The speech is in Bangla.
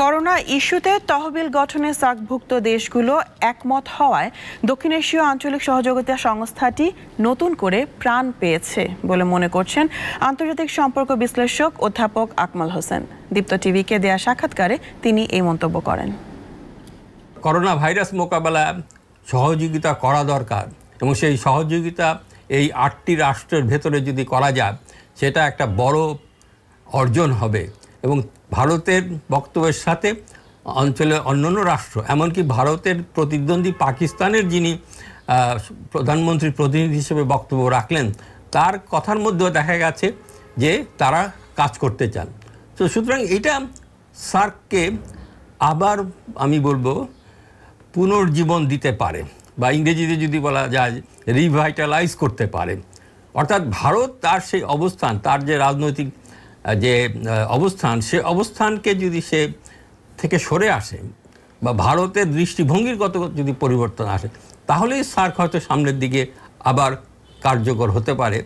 করোনা ইস্যুতে তহবিল গঠনে সাকভুক্ত দেশগুলো একমত হওয়ায় দক্ষিণ এশীয় আঞ্চলিক সহযোগিতা সংস্থাটি নতুন করে প্রাণ পেয়েছে বলে মনে করছেন আন্তর্জাতিক সম্পর্ক বিশ্লেষক অধ্যাপক আকমাল হোসেন দীপ্ত টিভিকে দেয়া সাক্ষাৎকারে তিনি এই মন্তব্য করেন করোনা ভাইরাস মোকাবেলা সহযোগিতা করা দরকার এবং সেই সহযোগিতা এই আটটি রাষ্ট্রের ভেতরে যদি করা যায় সেটা একটা বড় অর্জন হবে এবং ভারতের বক্তব্যের সাথে অঞ্চলে অন্যান্য রাষ্ট্র এমনকি ভারতের প্রতিদ্বন্দ্বী পাকিস্তানের যিনি প্রধানমন্ত্রী প্রতিনিধি হিসেবে বক্তব্য রাখলেন তার কথার মধ্যেও দেখা গেছে যে তারা কাজ করতে চান তো সুতরাং এটা সার্ককে আবার আমি বলবো পুনর্জীবন দিতে পারে বা ইংরেজিতে যদি বলা যায় রিভাইটালাইজ করতে পারে অর্থাৎ ভারত তার সেই অবস্থান তার যে রাজনৈতিক যে অবস্থান সে অবস্থানকে যদি সে থেকে সরে আসে বা ভারতের গত যদি পরিবর্তন আসে তাহলেই সার্ক হয়তো সামনের দিকে আবার কার্যকর হতে পারে